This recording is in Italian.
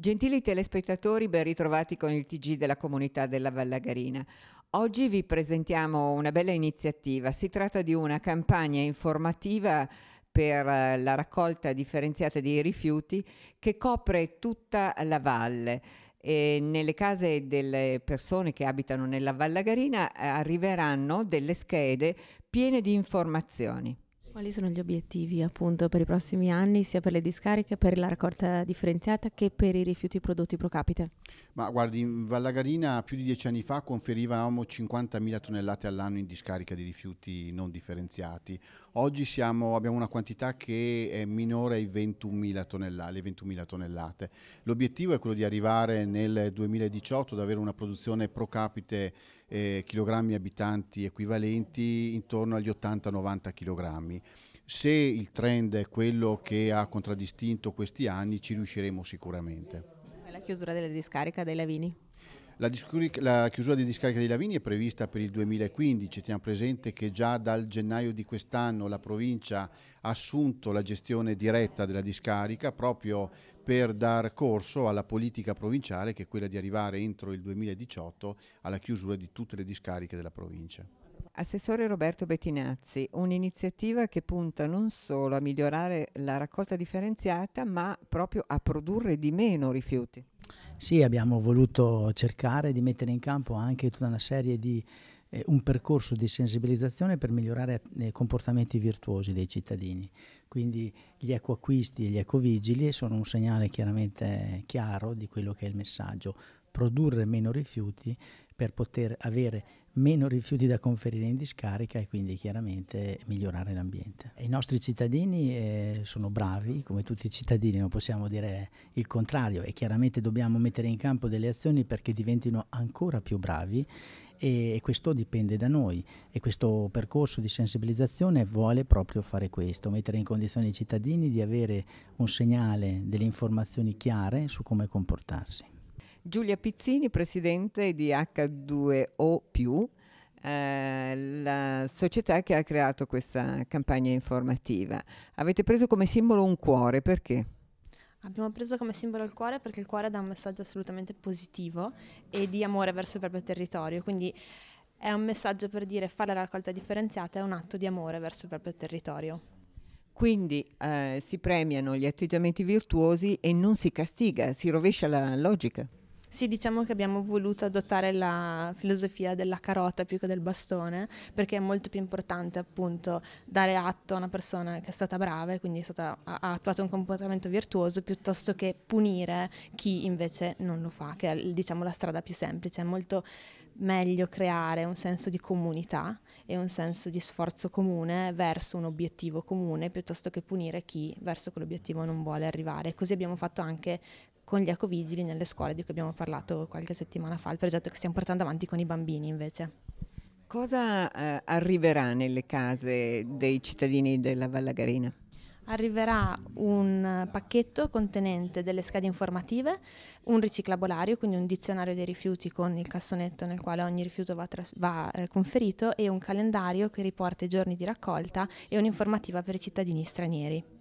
Gentili telespettatori, ben ritrovati con il TG della comunità della Vallagarina. Oggi vi presentiamo una bella iniziativa. Si tratta di una campagna informativa per eh, la raccolta differenziata dei rifiuti che copre tutta la valle. E nelle case delle persone che abitano nella Vallagarina eh, arriveranno delle schede piene di informazioni. Quali sono gli obiettivi appunto per i prossimi anni sia per le discariche, per la raccolta differenziata che per i rifiuti prodotti pro capite? Ma guardi, in Vallagarina più di dieci anni fa conferivamo 50.000 tonnellate all'anno in discarica di rifiuti non differenziati. Oggi siamo, abbiamo una quantità che è minore ai 21.000 tonnellate, 21 tonnellate. L'obiettivo è quello di arrivare nel 2018 ad avere una produzione pro capite eh, chilogrammi abitanti equivalenti intorno agli 80-90 chilogrammi. Se il trend è quello che ha contraddistinto questi anni, ci riusciremo sicuramente. E la chiusura della discarica dei Lavini? La, chiusura di discarica dei Lavini è prevista per il 2015, teniamo presente che già dal gennaio di quest'anno la provincia ha assunto la gestione diretta della discarica proprio per dar corso alla politica provinciale che è quella di arrivare entro il 2018 alla chiusura di tutte le discariche della provincia. Assessore Roberto Bettinazzi, un'iniziativa che punta non solo a migliorare la raccolta differenziata, ma proprio a produrre di meno rifiuti. Sì, abbiamo voluto cercare di mettere in campo anche tutta una serie di eh, un percorso di sensibilizzazione per migliorare eh, comportamenti virtuosi dei cittadini. Quindi gli ecoacquisti e gli ecovigili sono un segnale chiaramente chiaro di quello che è il messaggio produrre meno rifiuti per poter avere meno rifiuti da conferire in discarica e quindi chiaramente migliorare l'ambiente. I nostri cittadini eh, sono bravi, come tutti i cittadini, non possiamo dire il contrario e chiaramente dobbiamo mettere in campo delle azioni perché diventino ancora più bravi e questo dipende da noi e questo percorso di sensibilizzazione vuole proprio fare questo, mettere in condizione i cittadini di avere un segnale, delle informazioni chiare su come comportarsi. Giulia Pizzini, presidente di H2O, eh, la società che ha creato questa campagna informativa. Avete preso come simbolo un cuore, perché? Abbiamo preso come simbolo il cuore perché il cuore dà un messaggio assolutamente positivo e di amore verso il proprio territorio, quindi è un messaggio per dire fare la raccolta differenziata è un atto di amore verso il proprio territorio. Quindi eh, si premiano gli atteggiamenti virtuosi e non si castiga, si rovescia la logica. Sì, diciamo che abbiamo voluto adottare la filosofia della carota più che del bastone, perché è molto più importante appunto dare atto a una persona che è stata brava e quindi stata, ha, ha, attuato un comportamento virtuoso piuttosto che punire chi invece non lo fa, che è diciamo la strada più semplice. È molto meglio creare un senso di comunità e un senso di sforzo comune verso un obiettivo comune piuttosto che punire chi verso quell'obiettivo non vuole arrivare. Così abbiamo fatto anche con gli ecovigili nelle scuole di cui abbiamo parlato qualche settimana fa, il progetto che stiamo portando avanti con i bambini invece. Cosa eh, arriverà nelle case dei cittadini della Vallagarina? arriverà un pacchetto contenente delle schede informative, un riciclabolario, quindi un dizionario dei rifiuti con il cassonetto nel quale ogni rifiuto va, va eh, conferito e un calendario che riporta i giorni di raccolta e un'informativa per i cittadini stranieri.